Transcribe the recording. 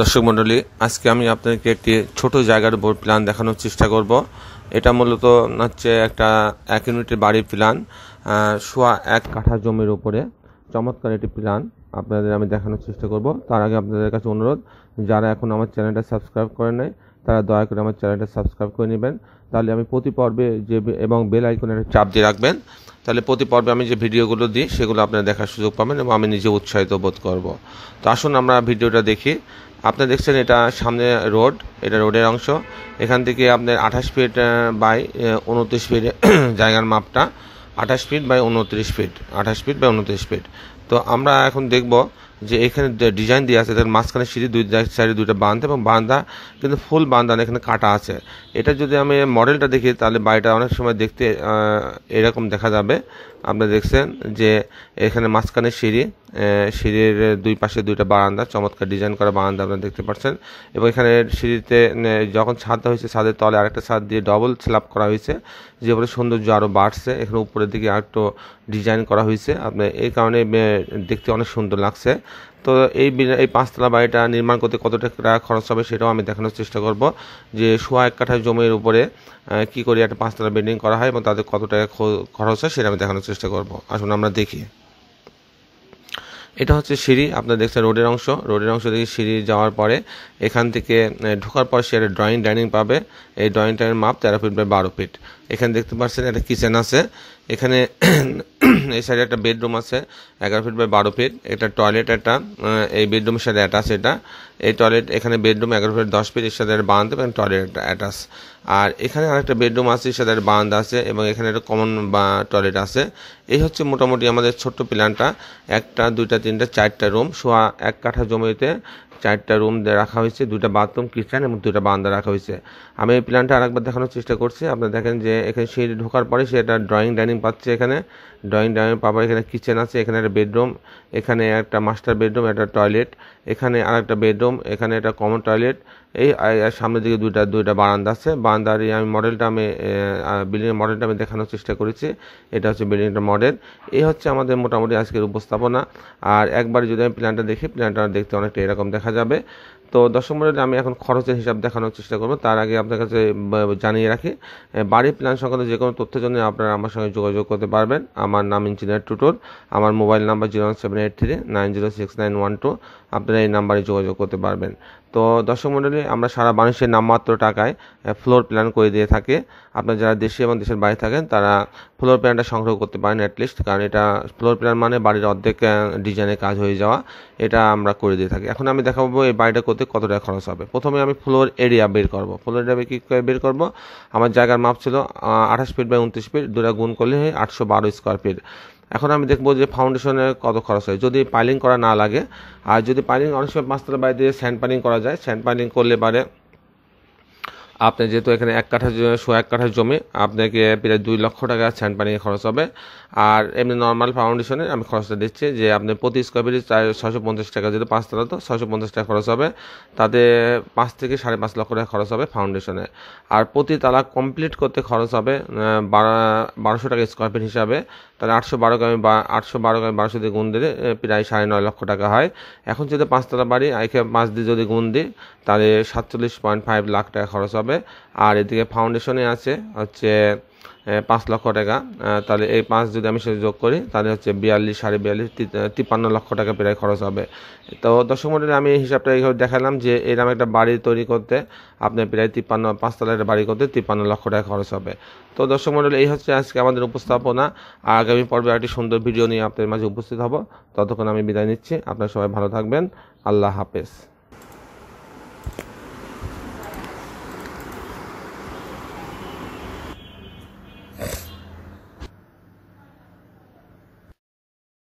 দর্শক মণ্ডলী আজকে আমি আপনাদেরকে একটি ছোট জায়গার উপর প্ল্যান দেখানোর চেষ্টা করব এটা মূলত হচ্ছে একটা এক ইউনিটের বাড়ির প্ল্যান শোয়া এক কাঠা জমির উপরে চমৎকার একটি প্ল্যান আপনাদের আমি দেখানোর চেষ্টা করব তার আগে আপনাদের কাছে অনুরোধ যারা এখন আমার চ্যানেলটা সাবস্ক্রাইব করে নেয় তারা দয়া করে আমার চ্যানেলটা সাবস্ক্রাইব করে নেবেন তাহলে আমি প্রতি পর্বে যে এবং বেল আইকনে একটা চাপ দিয়ে রাখবেন তাহলে প্রতি পর্বে আমি যে ভিডিওগুলো দিই সেগুলো আপনারা দেখার সুযোগ পাবেন এবং আমি নিজে উৎসাহিত বোধ করব তো আসুন আমরা ভিডিওটা দেখি আপনার দেখছেন এটা সামনে রোড এটা রোডের অংশ এখান থেকে আপনার আঠাশ ফিট বাই উনত্রিশ ফিট জায়গার মাপটা আঠাশ ফিট বাই উনত্রিশ ফিট আঠাশ ফিট বাই উনত্রিশ ফিট তো আমরা এখন দেখব যে এখানে ডিজাইন দেওয়া আছে তার মাঝখানে সিঁড়ি দুই সাইডে দুইটা বান্ধা এবং বান্ধা কিন্তু ফুল বান্ধা না এখানে কাটা আছে এটা যদি আমি মডেলটা দেখি তাহলে বাড়িটা অনেক সময় দেখতে এরকম দেখা যাবে আপনি দেখছেন যে এখানে মাঝখানে সিঁড়ি সিঁড়ির দুই পাশে দুইটা বারান্দা চমৎকার ডিজাইন করা বারান্দা আপনারা দেখতে পাচ্ছেন এবং এখানে সিঁড়িতে যখন ছাদ হয়েছে ছাদের তলে আরেকটা ছাদ দিয়ে ডবল স্লাপ করা হয়েছে যে উপরে সৌন্দর্য আরও বাড়ছে এখানে উপরের দিকে আরেকটু ডিজাইন করা হয়েছে আপনার এই কারণে দেখতে অনেক সুন্দর লাগছে তো এই এই পাঁচতলা বাড়িটা নির্মাণ করতে কতটা টাকা খরচ হবে সেটাও আমি দেখানোর চেষ্টা করব যে সোয়া এক কাঠা জমির উপরে কি করে একটা পাঁচতলা বিল্ডিং করা হয় এবং তাদের কত টাকা খরচ হয় সেটা আমি দেখানোর চেষ্টা করব আসুন আমরা দেখি এটা হচ্ছে সিঁড়ি আপনার দেখছেন রোডের অংশ রোডের অংশ থেকে সিঁড়ি যাওয়ার পরে এখান থেকে ঢোকার পর সে একটা ড্রয়িং ডাইনিং পাবে এই ড্রয়িং ডাইনিং মাপ তেরো ফিট বাই বারো ফিট এখানে দেখতে পাচ্ছেন একটা কিচেন আছে এখানে এই সাইডে একটা বেডরুম আছে এগারো ফিট বাই বারো ফিট একটা টয়লেট একটা এই বেডরুমের সাথে অ্যাটাচ এটা এই টয়লেট এখানে বেডরুম এগারো ফিট দশ ফিট এর সাথে একটা এবং টয়লেট অ্যাটাচ আর এখানে আরেকটা বেডরুম আছে এর সাথে বারান্দা আছে এবং এখানে একটা কমন বা টয়লেট আছে এই হচ্ছে মোটামুটি আমাদের ছোট্ট প্ল্যানটা একটা দুইটা তিনটা চারটা রুম সোয়া এক কাঠা জমিতে চারটা রুম রাখা হয়েছে দুটা বাথরুম কিচেন এবং দুটা বারান্দা রাখা হয়েছে আমি এই প্ল্যানটা আরেকবার দেখানোর চেষ্টা করছি আপনারা দেখেন যে এখানে সেই ঢোকার পরে সে একটা ড্রয়িং ডাইনিং পাচ্ছে এখানে ড্রয়িং ডাইনিং পাবার এখানে কিচেন আছে এখানে একটা বেডরুম এখানে একটা মাস্টার বেডরুম একটা টয়লেট এখানে আর একটা বেডরুম এখানে এটা কমন টয়লেট এই সামনের দিকে দুইটা দুইটা বারান্দা আছে বারান্দার এই আমি মডেলটা আমি বিল্ডিংয়ের মডেলটা আমি দেখানোর চেষ্টা করেছি এটা হচ্ছে বিল্ডিংটা মডেল এই হচ্ছে আমাদের মোটামুটি আজকের উপস্থাপনা আর একবার যদি আমি প্ল্যানটা দেখি প্ল্যানটা দেখতে অনেকটা এরকম দেখা যাবে তো দশম মডেল আমি এখন খরচের হিসাব দেখানোর চেষ্টা করব তার আগে আপনার কাছে জানিয়ে রাখি বাড়ির প্ল্যান সংক্রান্ত যে কোনো তথ্যের জন্য আপনারা আমার সঙ্গে যোগাযোগ করতে পারবেন আমার নাম ইঞ্জিনিয়ার টুটোর আমার mobile number zero seven eight three nine zero six nine one two আপনারা এই নাম্বারে যোগাযোগ করতে পারবেন তো দর্শক মণ্ডলী আমরা সারা মানুষের নামমাত্র টাকায় ফ্লোর প্ল্যান করে দিয়ে থাকি আপনার যারা দেশে এবং দেশের বাইরে থাকেন তারা ফ্লোর প্ল্যানটা সংগ্রহ করতে পারেন অ্যাটলিস্ট কারণ এটা ফ্লোর প্ল্যান মানে বাড়ির অর্ধেক ডিজাইনের কাজ হয়ে যাওয়া এটা আমরা করে দিয়ে থাকি এখন আমি দেখাবো এই বাড়িটা করতে কত টাকা খরচ হবে প্রথমে আমি ফ্লোর এরিয়া বের করব ফ্লোর এরিয়া কী করে বের করব আমার জায়গার মাপ ছিল আঠাশ ফিট বাই উনত্রিশ ফিট দুটা গুণ করলে হয় আটশো বারো স্কোয়ার ফিট এখন আমি দেখবো যে ফাউন্ডেশনে কত খরচ হয় যদি পাইলিং করা না লাগে আর যদি পাইলিং অনেক সময় মাস্টার বাড়িতে স্যান্ড পাইলিং করা যায় স্যান্ড পাইলিং করলে পারে আপনি যেহেতু এখানে এক কাঠা শো এক কাঠা জমি আপনাকে প্রায় দুই লক্ষ টাকা স্যান্ড পানি খরচ হবে আর এমনি নর্মাল ফাউন্ডেশনে আমি খরচটা দিচ্ছি যে আপনি প্রতি স্কোয়ার ফিট চার ছশো পঞ্চাশ টাকা যেহেতু পাঁচতলা তো ছশো পঞ্চাশ টাকা খরচ হবে তাতে পাঁচ থেকে সাড়ে পাঁচ লক্ষ টাকা খরচ হবে ফাউন্ডেশনে আর প্রতি তালা কমপ্লিট করতে খরচ হবে বারোশো টাকা স্কোয়ার ফিট হিসাবে তাহলে আটশো বারো গ্রামে বা আটশো বারো গ্রামে বারোশো দিয়ে গুণ দিলে প্রায় সাড়ে নয় লক্ষ টাকা হয় এখন যদি পাঁচতলা বাড়ি একে পাঁচ দিয়ে যদি গুণ দিই তাহলে সাতচল্লিশ পয়েন্ট ফাইভ লাখ টাকা খরচ হবে হবে আর এদিকে ফাউন্ডেশনে আছে হচ্ছে পাঁচ লক্ষ টাকা তাহলে এই পাঁচ যদি আমি সেটা যোগ করি তাহলে হচ্ছে বিয়াল্লিশ সাড়ে বিয়াল্লিশ তিপ্পান্ন লক্ষ টাকা প্রায় খরচ হবে তো দর্শক মন্ডলে আমি হিসাবটা এইভাবে দেখালাম যে এরকম একটা বাড়ি তৈরি করতে আপনার প্রায় তিপ্পান্ন পাঁচতলা একটা বাড়ি করতে তিপ্পান্ন লক্ষ টাকা খরচ হবে তো দর্শক মন্ডলে এই হচ্ছে আজকে আমাদের উপস্থাপনা আর আগামী পর্বে একটি সুন্দর ভিডিও নিয়ে আপনাদের মাঝে উপস্থিত হব ততক্ষণ আমি বিদায় নিচ্ছি আপনারা সবাই ভালো থাকবেন আল্লাহ হাফেজ